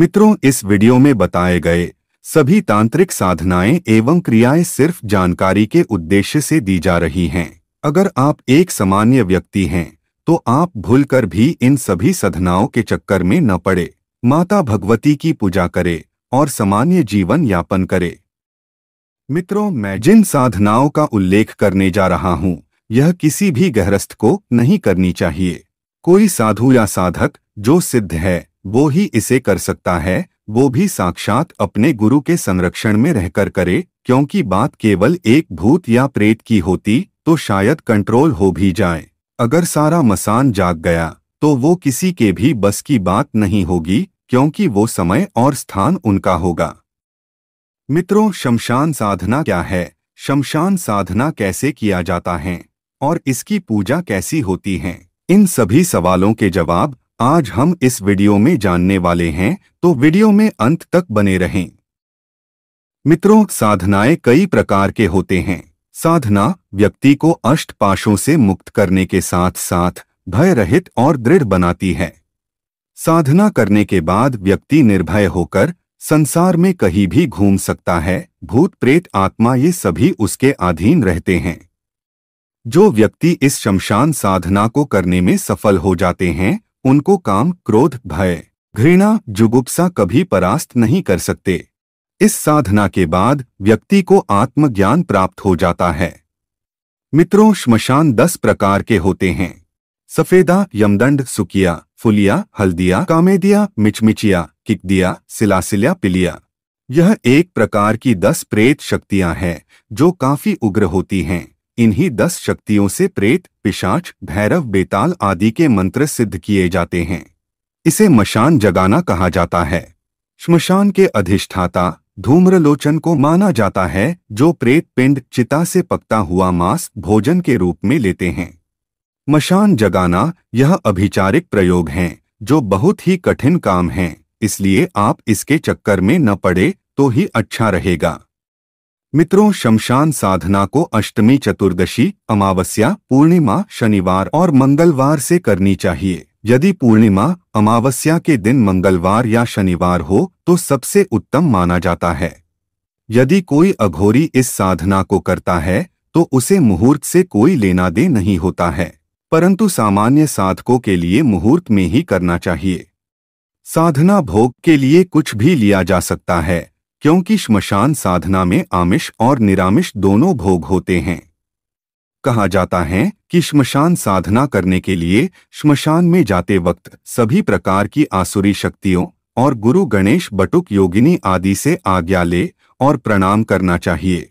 मित्रों इस वीडियो में बताए गए सभी तांत्रिक साधनाएं एवं क्रियाएं सिर्फ जानकारी के उद्देश्य से दी जा रही हैं अगर आप एक सामान्य व्यक्ति हैं तो आप भूलकर भी इन सभी साधनाओं के चक्कर में न पड़े माता भगवती की पूजा करे और सामान्य जीवन यापन करे मित्रों मैं जिन साधनाओं का उल्लेख करने जा रहा हूं यह किसी भी गृहस्थ को नहीं करनी चाहिए कोई साधु या साधक जो सिद्ध है वो ही इसे कर सकता है वो भी साक्षात अपने गुरु के संरक्षण में रहकर करे क्योंकि बात केवल एक भूत या प्रेत की होती तो शायद कंट्रोल हो भी जाए अगर सारा मसान जाग गया तो वो किसी के भी बस की बात नहीं होगी क्योंकि वो समय और स्थान उनका होगा मित्रों शमशान साधना क्या है शमशान साधना कैसे किया जाता है और इसकी पूजा कैसी होती है इन सभी सवालों के जवाब आज हम इस वीडियो में जानने वाले हैं तो वीडियो में अंत तक बने रहें मित्रों साधनाएं कई प्रकार के होते हैं साधना व्यक्ति को अष्ट पाशों से मुक्त करने के साथ साथ भय रहित और दृढ़ बनाती है साधना करने के बाद व्यक्ति निर्भय होकर संसार में कहीं भी घूम सकता है भूत प्रेत आत्मा ये सभी उसके अधीन रहते हैं जो व्यक्ति इस शमशान साधना को करने में सफल हो जाते हैं उनको काम क्रोध भय घृणा जुगुप्सा कभी परास्त नहीं कर सकते इस साधना के बाद व्यक्ति को आत्मज्ञान प्राप्त हो जाता है मित्रों श्मशान दस प्रकार के होते हैं सफेदा यमदंड सुकिया फुलिया हल्दिया कामेदिया मिचमिचिया किकदिया सिलासिलिया पिलिया यह एक प्रकार की दस प्रेत शक्तियां हैं जो काफी उग्र होती हैं इन्हीं दस शक्तियों से प्रेत पिशाच भैरव बेताल आदि के मंत्र सिद्ध किए जाते हैं इसे मशान जगाना कहा जाता है श्मशान के अधिष्ठाता धूम्रलोचन को माना जाता है जो प्रेत पिंड चिता से पकता हुआ मांस भोजन के रूप में लेते हैं मशान जगाना यह अभिचारिक प्रयोग है जो बहुत ही कठिन काम है इसलिए आप इसके चक्कर में न पड़े तो ही अच्छा रहेगा मित्रों शमशान साधना को अष्टमी चतुर्दशी अमावस्या पूर्णिमा शनिवार और मंगलवार से करनी चाहिए यदि पूर्णिमा अमावस्या के दिन मंगलवार या शनिवार हो तो सबसे उत्तम माना जाता है यदि कोई अघोरी इस साधना को करता है तो उसे मुहूर्त से कोई लेना दे नहीं होता है परंतु सामान्य साधकों के लिए मुहूर्त में ही करना चाहिए साधना भोग के लिए कुछ भी लिया जा सकता है क्योंकि श्मशान साधना में आमिष और निरामिष दोनों भोग होते हैं कहा जाता है कि श्मशान साधना करने के लिए श्मशान में जाते वक्त सभी प्रकार की आसुरी शक्तियों और गुरु गणेश बटुक योगिनी आदि से आज्ञा ले और प्रणाम करना चाहिए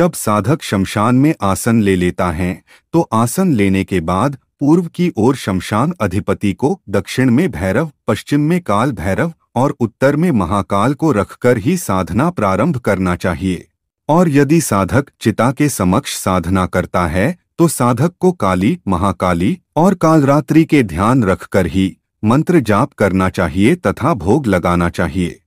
जब साधक शमशान में आसन ले लेता है तो आसन लेने के बाद पूर्व की ओर शमशान अधिपति को दक्षिण में भैरव पश्चिम में काल भैरव और उत्तर में महाकाल को रखकर ही साधना प्रारंभ करना चाहिए और यदि साधक चिता के समक्ष साधना करता है तो साधक को काली महाकाली और कालरात्रि के ध्यान रखकर ही मंत्र जाप करना चाहिए तथा भोग लगाना चाहिए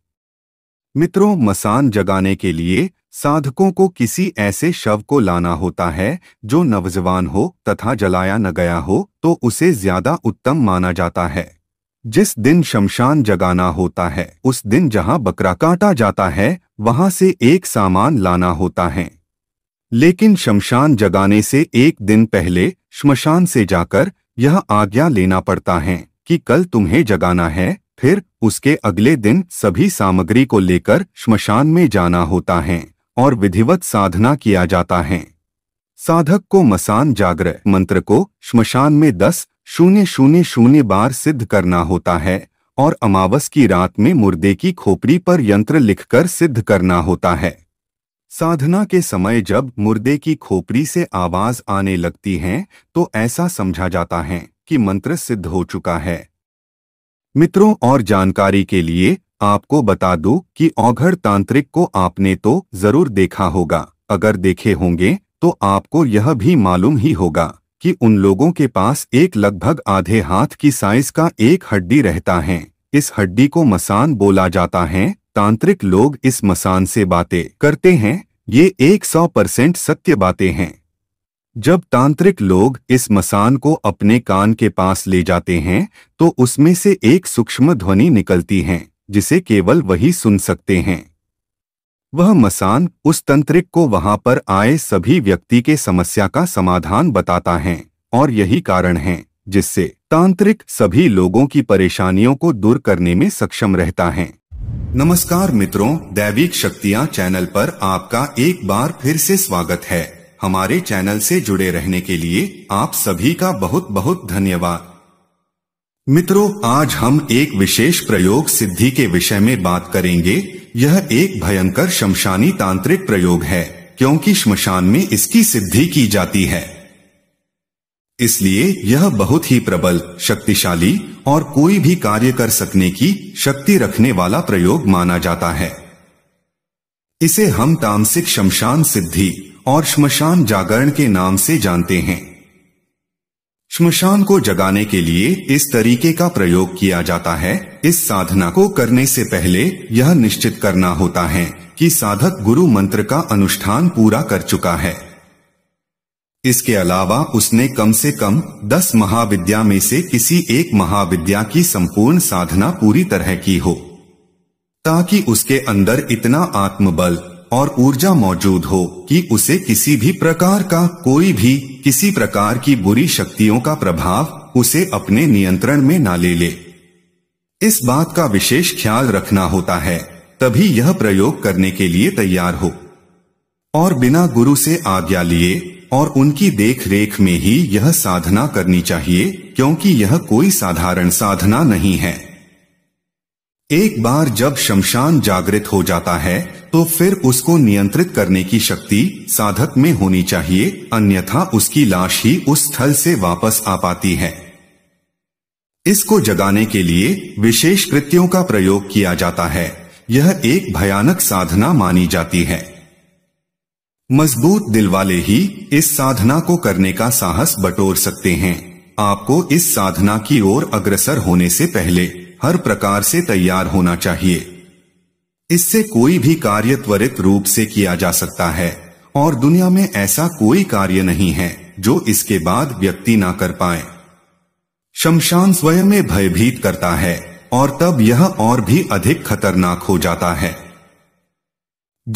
मित्रों मसान जगाने के लिए साधकों को किसी ऐसे शव को लाना होता है जो नवजवान हो तथा जलाया न गया हो तो उसे ज्यादा उत्तम माना जाता है जिस दिन शमशान जगाना होता है उस दिन जहां बकरा काटा जाता है वहां से एक सामान लाना होता है लेकिन शमशान जगाने से एक दिन पहले शमशान से जाकर यह आज्ञा लेना पड़ता है कि कल तुम्हें जगाना है फिर उसके अगले दिन सभी सामग्री को लेकर शमशान में जाना होता है और विधिवत साधना किया जाता है साधक को मसान जागर मंत्र को शमशान में दस शून्य शून्य शून्य बार सिद्ध करना होता है और अमावस की रात में मुर्दे की खोपड़ी पर यंत्र लिखकर सिद्ध करना होता है साधना के समय जब मुर्दे की खोपड़ी से आवाज आने लगती है तो ऐसा समझा जाता है कि मंत्र सिद्ध हो चुका है मित्रों और जानकारी के लिए आपको बता दूं कि औघड़ तांत्रिक को आपने तो जरूर देखा होगा अगर देखे होंगे तो आपको यह भी मालूम ही होगा कि उन लोगों के पास एक लगभग आधे हाथ की साइज का एक हड्डी रहता है इस हड्डी को मसान बोला जाता है तांत्रिक लोग इस मसान से बातें करते हैं ये 100 परसेंट सत्य बातें हैं जब तांत्रिक लोग इस मसान को अपने कान के पास ले जाते हैं तो उसमें से एक सूक्ष्म ध्वनि निकलती है जिसे केवल वही सुन सकते हैं वह मसान उस तंत्रिक को वहां पर आए सभी व्यक्ति के समस्या का समाधान बताता है और यही कारण है जिससे तांत्रिक सभी लोगों की परेशानियों को दूर करने में सक्षम रहता है नमस्कार मित्रों दैविक शक्तियाँ चैनल पर आपका एक बार फिर से स्वागत है हमारे चैनल से जुड़े रहने के लिए आप सभी का बहुत बहुत धन्यवाद मित्रों आज हम एक विशेष प्रयोग सिद्धि के विषय में बात करेंगे यह एक भयंकर शमशानी तांत्रिक प्रयोग है क्योंकि शमशान में इसकी सिद्धि की जाती है इसलिए यह बहुत ही प्रबल शक्तिशाली और कोई भी कार्य कर सकने की शक्ति रखने वाला प्रयोग माना जाता है इसे हम तामसिक शमशान सिद्धि और शमशान जागरण के नाम से जानते हैं श्मशान को जगाने के लिए इस तरीके का प्रयोग किया जाता है इस साधना को करने से पहले यह निश्चित करना होता है कि साधक गुरु मंत्र का अनुष्ठान पूरा कर चुका है इसके अलावा उसने कम से कम दस महाविद्या में से किसी एक महाविद्या की संपूर्ण साधना पूरी तरह की हो ताकि उसके अंदर इतना आत्मबल और ऊर्जा मौजूद हो कि उसे किसी भी प्रकार का कोई भी किसी प्रकार की बुरी शक्तियों का प्रभाव उसे अपने नियंत्रण में ना ले ले इस बात का विशेष ख्याल रखना होता है तभी यह प्रयोग करने के लिए तैयार हो और बिना गुरु से आज्ञा लिए और उनकी देख रेख में ही यह साधना करनी चाहिए क्योंकि यह कोई साधारण साधना नहीं है एक बार जब शमशान जागृत हो जाता है तो फिर उसको नियंत्रित करने की शक्ति साधक में होनी चाहिए अन्यथा उसकी लाश ही उस स्थल से वापस आ पाती है इसको जगाने के लिए विशेष कृत्यों का प्रयोग किया जाता है यह एक भयानक साधना मानी जाती है मजबूत दिल वाले ही इस साधना को करने का साहस बटोर सकते हैं आपको इस साधना की ओर अग्रसर होने से पहले हर प्रकार से तैयार होना चाहिए इससे कोई भी कार्य त्वरित रूप से किया जा सकता है और दुनिया में ऐसा कोई कार्य नहीं है जो इसके बाद व्यक्ति ना कर पाए शमशान स्वयं में भयभीत करता है और तब यह और भी अधिक खतरनाक हो जाता है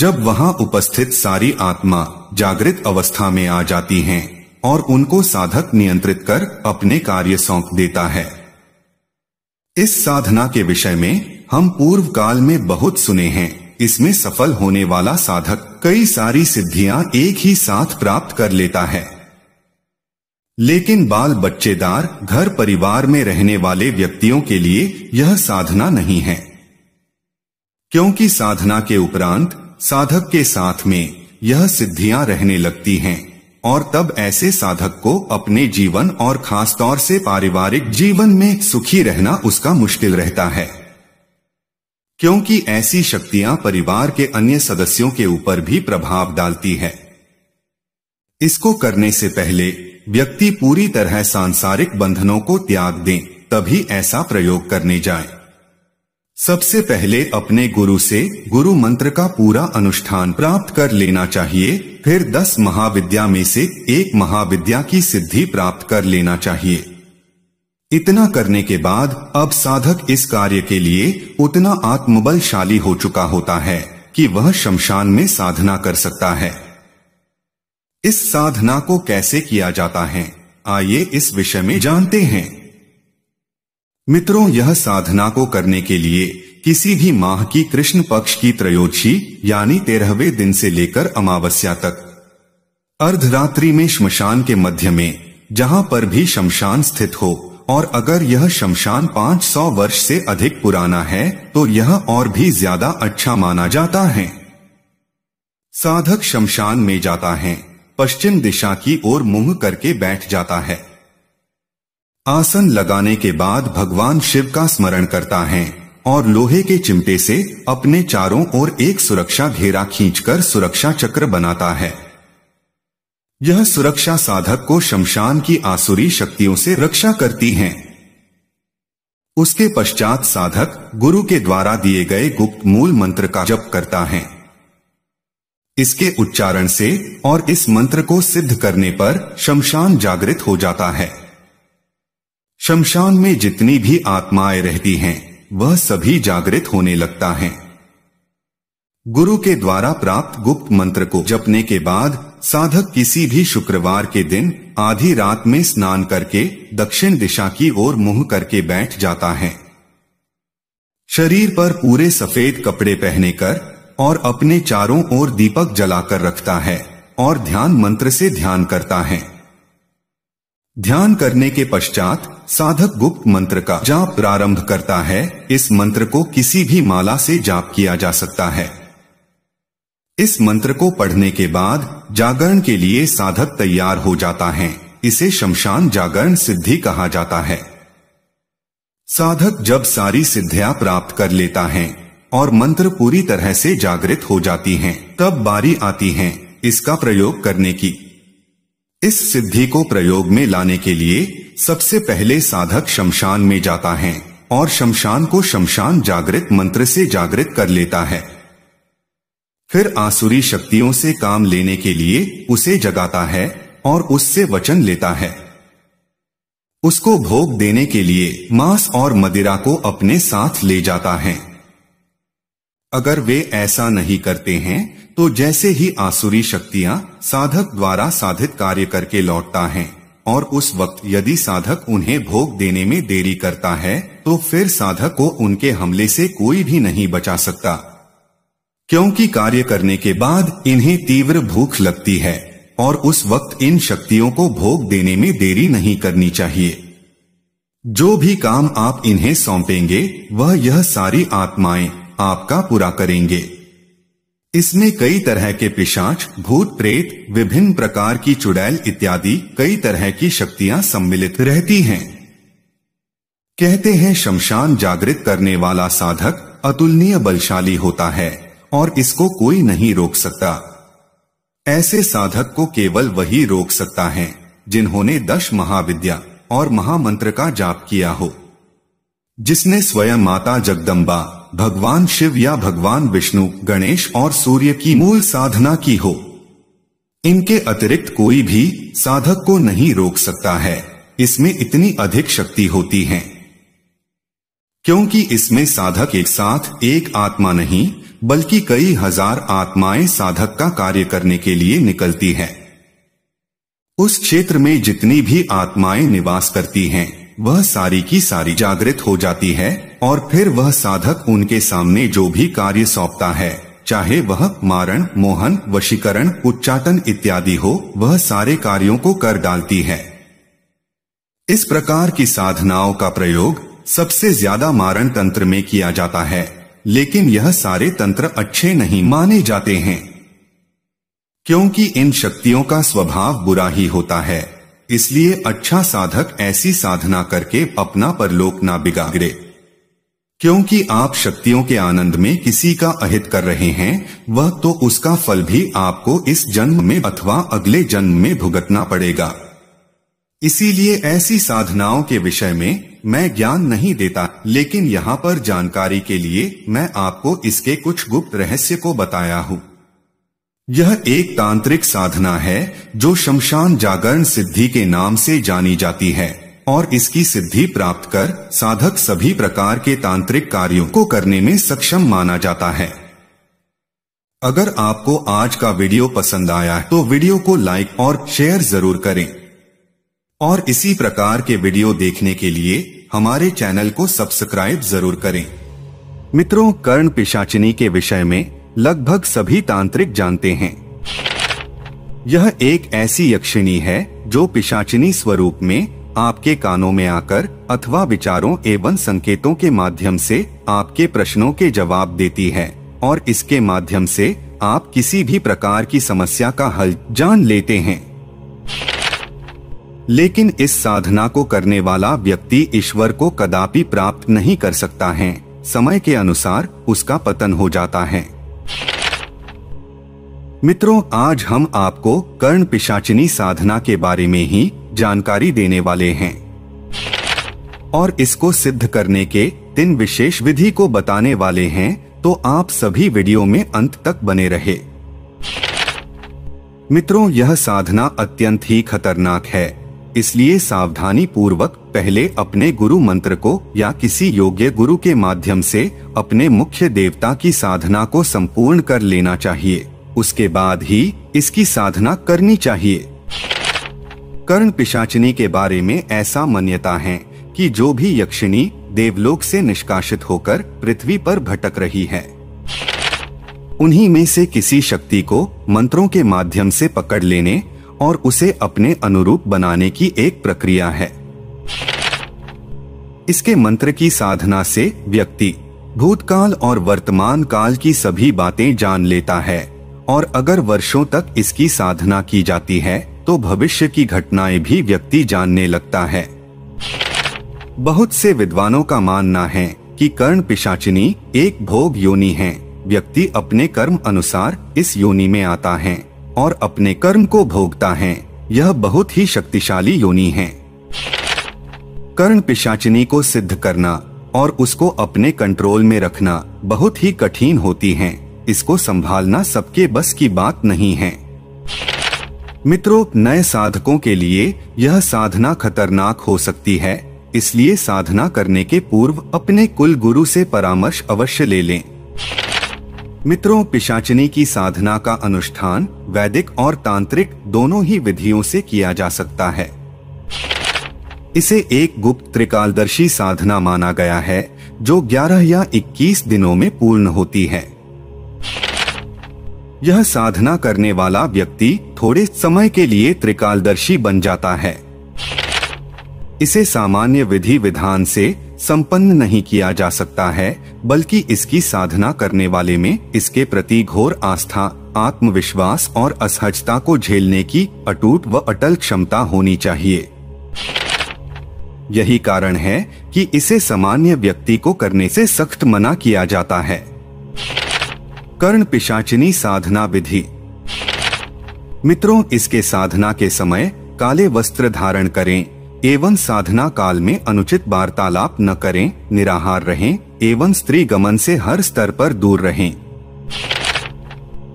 जब वहां उपस्थित सारी आत्मा जागृत अवस्था में आ जाती हैं और उनको साधक नियंत्रित कर अपने कार्य सौंप देता है इस साधना के विषय में हम पूर्व काल में बहुत सुने हैं इसमें सफल होने वाला साधक कई सारी सिद्धियां एक ही साथ प्राप्त कर लेता है लेकिन बाल बच्चेदार घर परिवार में रहने वाले व्यक्तियों के लिए यह साधना नहीं है क्योंकि साधना के उपरांत साधक के साथ में यह सिद्धियां रहने लगती हैं और तब ऐसे साधक को अपने जीवन और खास तौर से पारिवारिक जीवन में सुखी रहना उसका मुश्किल रहता है क्योंकि ऐसी शक्तियां परिवार के अन्य सदस्यों के ऊपर भी प्रभाव डालती है इसको करने से पहले व्यक्ति पूरी तरह सांसारिक बंधनों को त्याग दें तभी ऐसा प्रयोग करने जाए सबसे पहले अपने गुरु से गुरु मंत्र का पूरा अनुष्ठान प्राप्त कर लेना चाहिए फिर दस महाविद्या में से एक महाविद्या की सिद्धि प्राप्त कर लेना चाहिए इतना करने के बाद अब साधक इस कार्य के लिए उतना आत्मबलशाली हो चुका होता है कि वह शमशान में साधना कर सकता है इस साधना को कैसे किया जाता है आइए इस विषय में जानते हैं मित्रों यह साधना को करने के लिए किसी भी माह की कृष्ण पक्ष की त्रयोदशी यानी तेरहवे दिन से लेकर अमावस्या तक अर्धरात्रि में शमशान के मध्य में जहां पर भी शमशान स्थित हो और अगर यह शमशान 500 वर्ष से अधिक पुराना है तो यह और भी ज्यादा अच्छा माना जाता है साधक शमशान में जाता है पश्चिम दिशा की ओर मुंह करके बैठ जाता है आसन लगाने के बाद भगवान शिव का स्मरण करता है और लोहे के चिमटे से अपने चारों ओर एक सुरक्षा घेरा खींचकर सुरक्षा चक्र बनाता है यह सुरक्षा साधक को शमशान की आसुरी शक्तियों से रक्षा करती है उसके पश्चात साधक गुरु के द्वारा दिए गए गुप्त मूल मंत्र का जप करता है इसके उच्चारण से और इस मंत्र को सिद्ध करने पर शमशान जागृत हो जाता है शमशान में जितनी भी आत्माएं रहती हैं वह सभी जागृत होने लगता है गुरु के द्वारा प्राप्त गुप्त मंत्र को जपने के बाद साधक किसी भी शुक्रवार के दिन आधी रात में स्नान करके दक्षिण दिशा की ओर मुंह करके बैठ जाता है शरीर पर पूरे सफेद कपड़े पहने कर और अपने चारों ओर दीपक जलाकर रखता है और ध्यान मंत्र से ध्यान करता है ध्यान करने के पश्चात साधक गुप्त मंत्र का जाप प्रारंभ करता है इस मंत्र को किसी भी माला से जाप किया जा सकता है इस मंत्र को पढ़ने के बाद जागरण के लिए साधक तैयार हो जाता है इसे शमशान जागरण सिद्धि कहा जाता है साधक जब सारी सिद्धियां प्राप्त कर लेता है और मंत्र पूरी तरह से जागृत हो जाती हैं, तब बारी आती है इसका प्रयोग करने की इस सिद्धि को प्रयोग में लाने के लिए सबसे पहले साधक शमशान में जाता है और शमशान को शमशान जागृत मंत्र से जागृत कर लेता है फिर आसुरी शक्तियों से काम लेने के लिए उसे जगाता है और उससे वचन लेता है उसको भोग देने के लिए मांस और मदिरा को अपने साथ ले जाता है अगर वे ऐसा नहीं करते हैं तो जैसे ही आसुरी शक्तियां साधक द्वारा साधित कार्य करके लौटता है और उस वक्त यदि साधक उन्हें भोग देने में देरी करता है तो फिर साधक को उनके हमले से कोई भी नहीं बचा सकता क्योंकि कार्य करने के बाद इन्हें तीव्र भूख लगती है और उस वक्त इन शक्तियों को भोग देने में देरी नहीं करनी चाहिए जो भी काम आप इन्हें सौंपेंगे वह यह सारी आत्माएं आपका पूरा करेंगे इसमें कई तरह के पिशाच भूत प्रेत विभिन्न प्रकार की चुड़ैल इत्यादि कई तरह की शक्तियां सम्मिलित रहती हैं कहते हैं शमशान जागृत करने वाला साधक अतुलनीय बलशाली होता है और इसको कोई नहीं रोक सकता ऐसे साधक को केवल वही रोक सकता है जिन्होंने दश महाविद्या और महामंत्र का जाप किया हो जिसने स्वयं माता जगदम्बा भगवान शिव या भगवान विष्णु गणेश और सूर्य की मूल साधना की हो इनके अतिरिक्त कोई भी साधक को नहीं रोक सकता है इसमें इतनी अधिक शक्ति होती है क्योंकि इसमें साधक एक साथ एक आत्मा नहीं बल्कि कई हजार आत्माएं साधक का कार्य करने के लिए निकलती हैं। उस क्षेत्र में जितनी भी आत्माएं निवास करती हैं वह सारी की सारी जागृत हो जाती है और फिर वह साधक उनके सामने जो भी कार्य सौंपता है चाहे वह मारण मोहन वशीकरण उच्चाटन इत्यादि हो वह सारे कार्यों को कर डालती है इस प्रकार की साधनाओं का प्रयोग सबसे ज्यादा मारण तंत्र में किया जाता है लेकिन यह सारे तंत्र अच्छे नहीं माने जाते हैं क्योंकि इन शक्तियों का स्वभाव बुरा ही होता है इसलिए अच्छा साधक ऐसी साधना करके अपना परलोक ना बिगाड़े क्योंकि आप शक्तियों के आनंद में किसी का अहित कर रहे हैं वह तो उसका फल भी आपको इस जन्म में अथवा अगले जन्म में भुगतना पड़ेगा इसीलिए ऐसी साधनाओं के विषय में मैं ज्ञान नहीं देता लेकिन यहाँ पर जानकारी के लिए मैं आपको इसके कुछ गुप्त रहस्य को बताया हूँ यह एक तांत्रिक साधना है जो शमशान जागरण सिद्धि के नाम से जानी जाती है और इसकी सिद्धि प्राप्त कर साधक सभी प्रकार के तांत्रिक कार्यों को करने में सक्षम माना जाता है अगर आपको आज का वीडियो पसंद आया तो वीडियो को लाइक और शेयर जरूर करें और इसी प्रकार के वीडियो देखने के लिए हमारे चैनल को सब्सक्राइब जरूर करें मित्रों कर्ण पिशाचिनी के विषय में लगभग सभी तांत्रिक जानते हैं यह एक ऐसी यक्षिणी है जो पिशाचिनी स्वरूप में आपके कानों में आकर अथवा विचारों एवं संकेतों के माध्यम से आपके प्रश्नों के जवाब देती है और इसके माध्यम से आप किसी भी प्रकार की समस्या का हल जान लेते हैं लेकिन इस साधना को करने वाला व्यक्ति ईश्वर को कदापि प्राप्त नहीं कर सकता है समय के अनुसार उसका पतन हो जाता है मित्रों आज हम आपको कर्ण पिशाचिनी साधना के बारे में ही जानकारी देने वाले हैं और इसको सिद्ध करने के तीन विशेष विधि को बताने वाले हैं तो आप सभी वीडियो में अंत तक बने रहे मित्रों यह साधना अत्यंत ही खतरनाक है इसलिए सावधानी पूर्वक पहले अपने गुरु मंत्र को या किसी योग्य गुरु के माध्यम से अपने मुख्य देवता की साधना को संपूर्ण कर लेना चाहिए उसके बाद ही इसकी साधना करनी चाहिए कर्ण पिशाचनी के बारे में ऐसा मान्यता है कि जो भी यक्षिणी देवलोक से निष्कासित होकर पृथ्वी पर भटक रही है उन्हीं में से किसी शक्ति को मंत्रों के माध्यम से पकड़ लेने और उसे अपने अनुरूप बनाने की एक प्रक्रिया है इसके मंत्र की साधना से व्यक्ति भूतकाल और वर्तमान काल की सभी बातें जान लेता है और अगर वर्षों तक इसकी साधना की जाती है तो भविष्य की घटनाएं भी व्यक्ति जानने लगता है बहुत से विद्वानों का मानना है कि कर्ण पिशाचिनी एक भोग योनि है व्यक्ति अपने कर्म अनुसार इस योनि में आता है और अपने कर्म को भोगता है यह बहुत ही शक्तिशाली योनि है कर्ण पिशाचिनी को सिद्ध करना और उसको अपने कंट्रोल में रखना बहुत ही कठिन होती है इसको संभालना सबके बस की बात नहीं है मित्रों नए साधकों के लिए यह साधना खतरनाक हो सकती है इसलिए साधना करने के पूर्व अपने कुल गुरु से परामर्श अवश्य ले लें मित्रों पिशाचनी की साधना का अनुष्ठान वैदिक और तांत्रिक दोनों ही विधियों से किया जा सकता है इसे एक गुप्त त्रिकालदर्शी साधना माना गया है जो 11 या 21 दिनों में पूर्ण होती है यह साधना करने वाला व्यक्ति थोड़े समय के लिए त्रिकालदर्शी बन जाता है इसे सामान्य विधि विधान से संपन्न नहीं किया जा सकता है बल्कि इसकी साधना करने वाले में इसके प्रति घोर आस्था आत्मविश्वास और असहजता को झेलने की अटूट व अटल क्षमता होनी चाहिए यही कारण है कि इसे सामान्य व्यक्ति को करने से सख्त मना किया जाता है कर्ण पिशाचिनी साधना विधि मित्रों इसके साधना के समय काले वस्त्र धारण करें एवं साधना काल में अनुचित वार्तालाप न करें निराहार रहें एवं स्त्री गमन से हर स्तर पर दूर रहें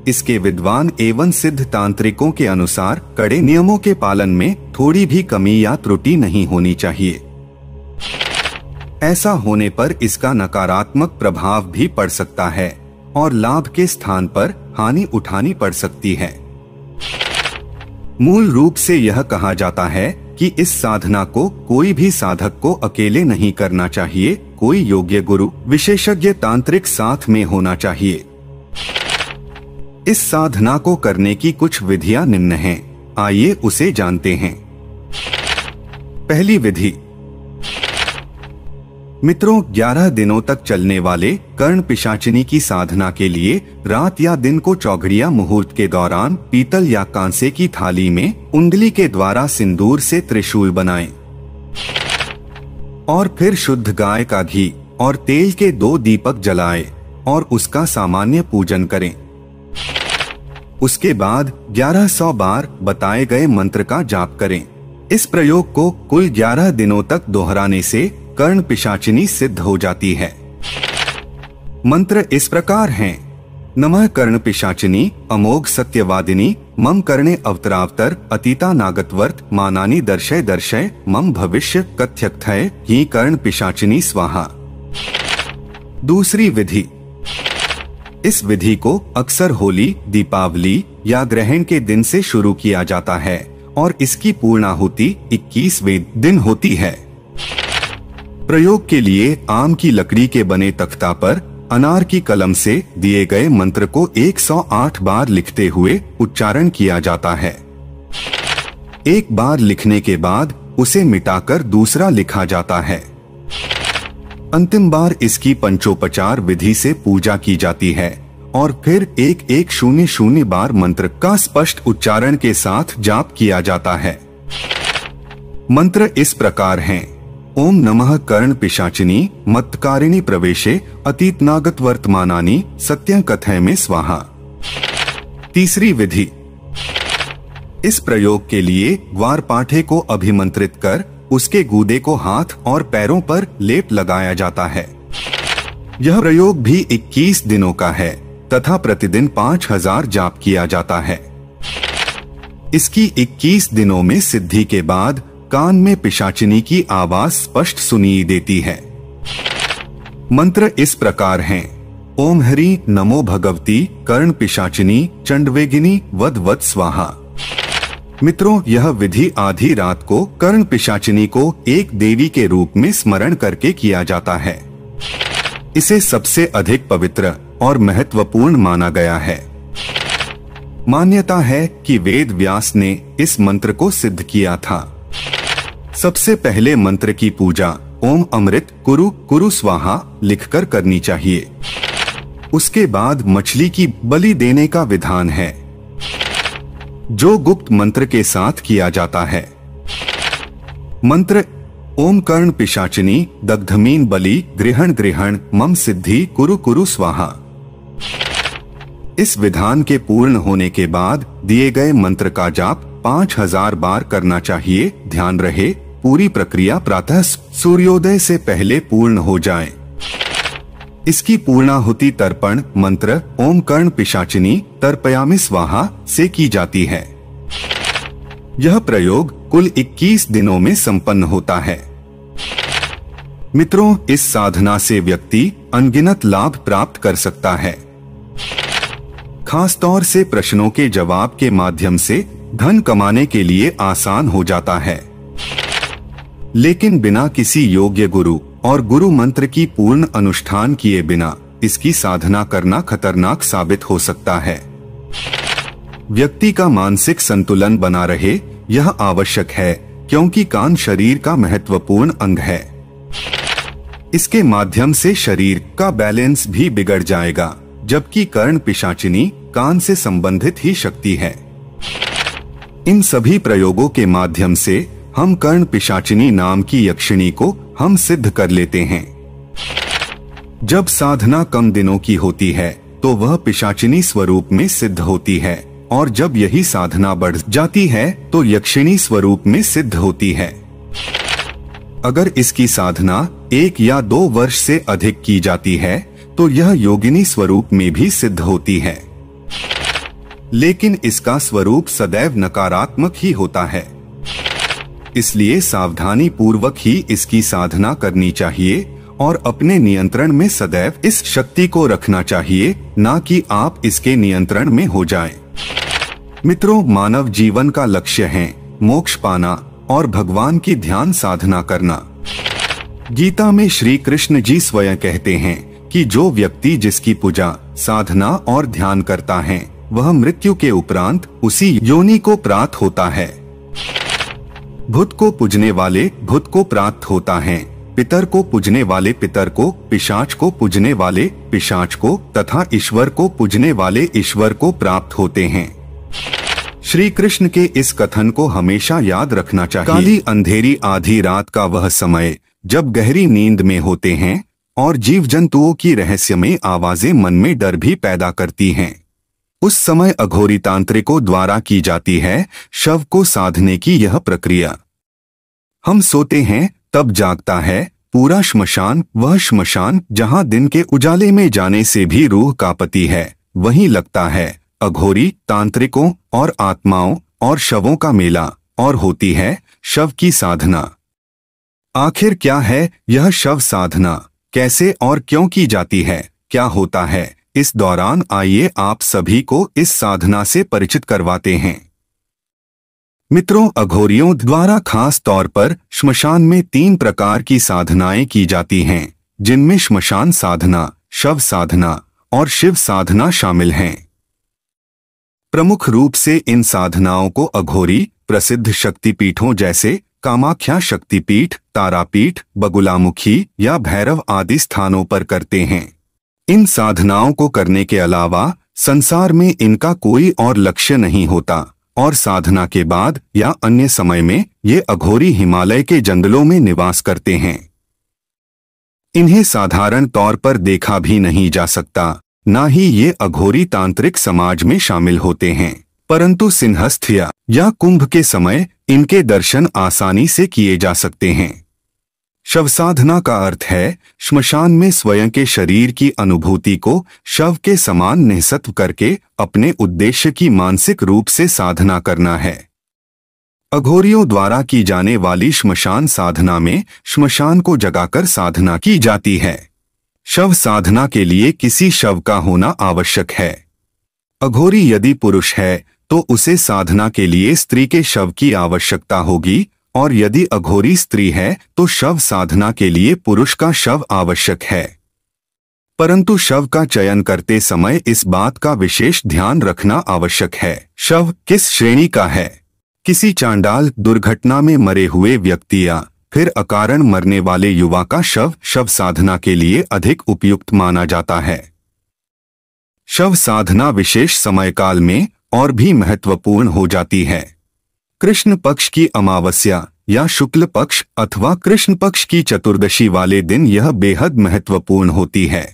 इसके विद्वान एवं सिद्ध तांत्रिकों के अनुसार कड़े नियमों के पालन में थोड़ी भी कमी या त्रुटि नहीं होनी चाहिए ऐसा होने पर इसका नकारात्मक प्रभाव भी पड़ सकता है और लाभ के स्थान पर हानि उठानी पड़ सकती है मूल रूप से यह कहा जाता है कि इस साधना को कोई भी साधक को अकेले नहीं करना चाहिए कोई योग्य गुरु विशेषज्ञ तांत्रिक साथ में होना चाहिए इस साधना को करने की कुछ विधियां निम्न हैं। आइए उसे जानते हैं पहली विधि मित्रों 11 दिनों तक चलने वाले कर्ण पिशाचिनी की साधना के लिए रात या दिन को चौघड़िया मुहूर्त के दौरान पीतल या कांसे की थाली में उंगली के द्वारा सिंदूर से त्रिशूल बनाएं और फिर शुद्ध गाय का घी और तेल के दो दीपक जलाएं और उसका सामान्य पूजन करें उसके बाद 1100 बार बताए गए मंत्र का जाप करें इस प्रयोग को कुल 11 दिनों तक दोहराने से कर्ण पिशाचिनी सिद्ध हो जाती है मंत्र इस प्रकार हैं नमः कर्ण पिशाचिनी अमोघ सत्यवादिनी मम कर्णे अवतरावतर अतीता नागतवर्त मानानी दर्शय दर्शय मम भविष्य कथ्यथय ही कर्ण पिशाचिनी स्वाहा दूसरी विधि इस विधि को अक्सर होली दीपावली या ग्रहण के दिन से शुरू किया जाता है और इसकी पूर्णाहुति 21वें दिन होती है प्रयोग के लिए आम की लकड़ी के बने तख्ता पर अनार की कलम से दिए गए मंत्र को 108 बार लिखते हुए उच्चारण किया जाता है एक बार लिखने के बाद उसे मिटाकर दूसरा लिखा जाता है अंतिम बार इसकी पंचोपचार विधि से पूजा की जाती है और फिर एक एक शून्य शून्य बार मंत्र का स्पष्ट उच्चारण के साथ जाप किया जाता है मंत्र इस प्रकार हैं ओम नमः कर्ण पिशाचिनी मत्कारिणी प्रवेशे अतीत नागत वर्तमानी सत्यं कथय में स्वाहा तीसरी विधि इस प्रयोग के लिए द्वार पाठे को अभिमंत्रित कर उसके गूदे को हाथ और पैरों पर लेप लगाया जाता है यह प्रयोग भी 21 दिनों का है तथा प्रतिदिन 5000 जाप किया जाता है इसकी 21 दिनों में सिद्धि के बाद कान में पिशाचिनी की आवाज स्पष्ट सुनी देती है मंत्र इस प्रकार हैं ओम हरि नमो भगवती कर्ण पिशाचिनी चंडवेगिनी वद वद स्वाहा मित्रों यह विधि आधी रात को कर्ण पिशाचिनी को एक देवी के रूप में स्मरण करके किया जाता है इसे सबसे अधिक पवित्र और महत्वपूर्ण माना गया है मान्यता है कि वेद व्यास ने इस मंत्र को सिद्ध किया था सबसे पहले मंत्र की पूजा ओम अमृत कुरु कुरु स्वाहा लिखकर करनी चाहिए उसके बाद मछली की बलि देने का विधान है जो गुप्त मंत्र के साथ किया जाता है मंत्र ओम कर्ण पिशाचिनी दग्धमीन बलि ग्रहण ग्रहण मम सिद्धि कुरु कुरु स्वाहा इस विधान के पूर्ण होने के बाद दिए गए मंत्र का जाप पाँच हजार बार करना चाहिए ध्यान रहे पूरी प्रक्रिया प्रातः सूर्योदय से पहले पूर्ण हो जाए इसकी पूर्णाहुति तर्पण मंत्र ओम कर्ण पिशाचिनी तर्पयामी स्वाहा से की जाती है यह प्रयोग कुल 21 दिनों में संपन्न होता है मित्रों इस साधना से व्यक्ति अनगिनत लाभ प्राप्त कर सकता है खास तौर से प्रश्नों के जवाब के माध्यम से धन कमाने के लिए आसान हो जाता है लेकिन बिना किसी योग्य गुरु और गुरु मंत्र की पूर्ण अनुष्ठान किए बिना इसकी साधना करना खतरनाक साबित हो सकता है व्यक्ति का मानसिक संतुलन बना रहे यह आवश्यक है क्योंकि कान शरीर का महत्वपूर्ण अंग है इसके माध्यम से शरीर का बैलेंस भी बिगड़ जाएगा जबकि कर्ण पिशाचिनी कान से संबंधित ही शक्ति है इन सभी प्रयोगों के माध्यम से हम कर्ण पिशाचिनी नाम की यक्षिणी को हम सिद्ध कर लेते हैं जब साधना कम दिनों की होती है तो वह पिशाचिनी स्वरूप में सिद्ध होती है और जब यही साधना बढ़ जाती है तो यक्षिणी स्वरूप में सिद्ध होती है अगर इसकी साधना एक या दो वर्ष से अधिक की जाती है तो यह योगिनी स्वरूप में भी सिद्ध होती है लेकिन इसका स्वरूप सदैव नकारात्मक ही होता है इसलिए सावधानी पूर्वक ही इसकी साधना करनी चाहिए और अपने नियंत्रण में सदैव इस शक्ति को रखना चाहिए न कि आप इसके नियंत्रण में हो जाए मित्रों मानव जीवन का लक्ष्य है मोक्ष पाना और भगवान की ध्यान साधना करना गीता में श्री कृष्ण जी स्वयं कहते हैं कि जो व्यक्ति जिसकी पूजा साधना और ध्यान करता है वह मृत्यु के उपरांत उसी योनि को प्राप्त होता है भुत को पूजने वाले भुत को प्राप्त होता है पितर को पूजने वाले पितर को पिशाच को पूजने वाले पिशाच को तथा ईश्वर को पूजने वाले ईश्वर को प्राप्त होते हैं श्री कृष्ण के इस कथन को हमेशा याद रखना चाहिए काली अंधेरी आधी रात का वह समय जब गहरी नींद में होते हैं और जीव जंतुओं की रहस्यमय आवाजें मन में डर भी पैदा करती हैं उस समय अघोरी तांत्रिकों द्वारा की जाती है शव को साधने की यह प्रक्रिया हम सोते हैं तब जागता है पूरा श्मशान वह श्मशान जहां दिन के उजाले में जाने से भी रूह कापती है वहीं लगता है अघोरी तांत्रिकों और आत्माओं और शवों का मेला और होती है शव की साधना आखिर क्या है यह शव साधना कैसे और क्यों की जाती है क्या होता है इस दौरान आइए आप सभी को इस साधना से परिचित करवाते हैं मित्रों अघोरियों द्वारा खास तौर पर श्मशान में तीन प्रकार की साधनाएं की जाती हैं जिनमें श्मशान साधना शव साधना और शिव साधना शामिल हैं प्रमुख रूप से इन साधनाओं को अघोरी प्रसिद्ध शक्तिपीठों जैसे कामाख्या शक्तिपीठ तारापीठ बगुलामुखी या भैरव आदि स्थानों पर करते हैं इन साधनाओं को करने के अलावा संसार में इनका कोई और लक्ष्य नहीं होता और साधना के बाद या अन्य समय में ये अघोरी हिमालय के जंगलों में निवास करते हैं इन्हें साधारण तौर पर देखा भी नहीं जा सकता ना ही ये अघोरी तांत्रिक समाज में शामिल होते हैं परंतु सिंहस्थिया या कुंभ के समय इनके दर्शन आसानी से किए जा सकते हैं शव साधना का अर्थ है श्मशान में स्वयं के शरीर की अनुभूति को शव के समान निःसत्व करके अपने उद्देश्य की मानसिक रूप से साधना करना है अघोरियों द्वारा की जाने वाली श्मशान साधना में श्मशान को जगाकर साधना की जाती है शव साधना के लिए किसी शव का होना आवश्यक है अघोरी यदि पुरुष है तो उसे साधना के लिए स्त्री के शव की आवश्यकता होगी और यदि अघोरी स्त्री है तो शव साधना के लिए पुरुष का शव आवश्यक है परंतु शव का चयन करते समय इस बात का विशेष ध्यान रखना आवश्यक है शव किस श्रेणी का है किसी चांडाल दुर्घटना में मरे हुए व्यक्ति या फिर अकारण मरने वाले युवा का शव शव साधना के लिए अधिक उपयुक्त माना जाता है शव साधना विशेष समय काल में और भी महत्वपूर्ण हो जाती है कृष्ण पक्ष की अमावस्या या शुक्ल पक्ष अथवा कृष्ण पक्ष की चतुर्दशी वाले दिन यह बेहद महत्वपूर्ण होती है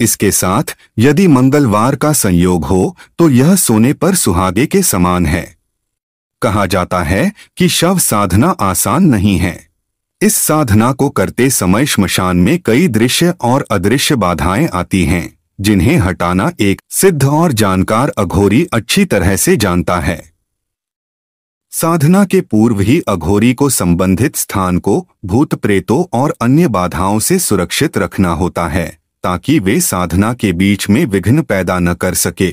इसके साथ यदि मंगलवार का संयोग हो तो यह सोने पर सुहागे के समान है कहा जाता है कि शव साधना आसान नहीं है इस साधना को करते समय श्मशान में कई दृश्य और अदृश्य बाधाएं आती हैं जिन्हें हटाना एक सिद्ध और जानकार अघोरी अच्छी तरह से जानता है साधना के पूर्व ही अघोरी को संबंधित स्थान को भूत प्रेतों और अन्य बाधाओं से सुरक्षित रखना होता है ताकि वे साधना के बीच में विघ्न पैदा न कर सके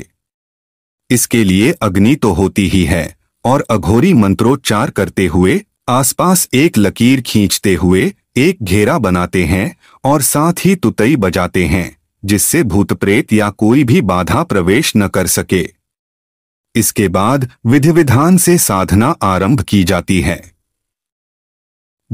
इसके लिए अग्नि तो होती ही है और अघोरी मंत्रोच्चार करते हुए आसपास एक लकीर खींचते हुए एक घेरा बनाते हैं और साथ ही तुतई बजाते हैं जिससे भूत प्रेत या कोई भी बाधा प्रवेश न कर सके इसके बाद विधि विधान से साधना आरंभ की जाती है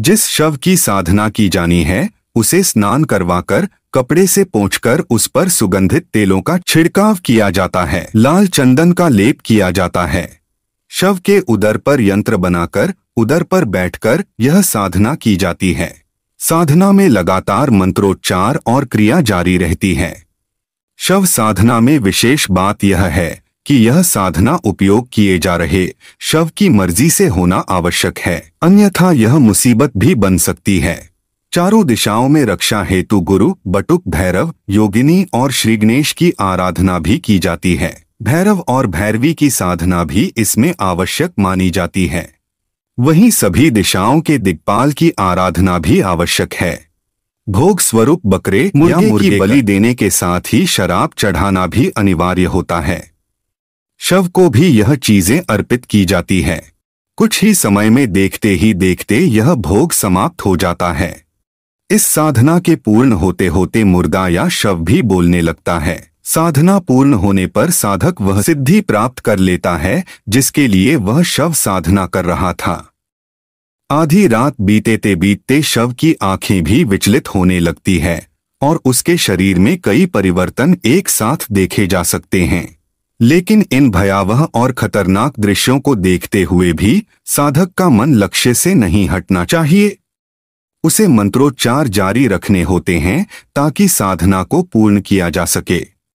जिस शव की साधना की जानी है उसे स्नान करवाकर कपड़े से पोंछकर उस पर सुगंधित तेलों का छिड़काव किया जाता है लाल चंदन का लेप किया जाता है शव के उदर पर यंत्र बनाकर उदर पर बैठकर यह साधना की जाती है साधना में लगातार मंत्रोच्चार और क्रिया जारी रहती है शव साधना में विशेष बात यह है कि यह साधना उपयोग किए जा रहे शव की मर्जी से होना आवश्यक है अन्यथा यह मुसीबत भी बन सकती है चारों दिशाओं में रक्षा हेतु गुरु बटुक भैरव योगिनी और श्री गणेश की आराधना भी की जाती है भैरव और भैरवी की साधना भी इसमें आवश्यक मानी जाती है वहीं सभी दिशाओं के दिग्पाल की आराधना भी आवश्यक है भोग स्वरूप बकरे या मुर्गे की बलि देने के साथ ही शराब चढ़ाना भी अनिवार्य होता है शव को भी यह चीजें अर्पित की जाती हैं कुछ ही समय में देखते ही देखते यह भोग समाप्त हो जाता है इस साधना के पूर्ण होते होते मुर्दा या शव भी बोलने लगता है साधना पूर्ण होने पर साधक वह सिद्धि प्राप्त कर लेता है जिसके लिए वह शव साधना कर रहा था आधी रात बीते ते बीतते शव की आंखें भी विचलित होने लगती है और उसके शरीर में कई परिवर्तन एक साथ देखे जा सकते हैं लेकिन इन भयावह और खतरनाक दृश्यों को देखते हुए भी साधक का मन लक्ष्य से नहीं हटना चाहिए उसे मंत्रोच्चार जारी रखने होते हैं ताकि साधना को पूर्ण किया जा सके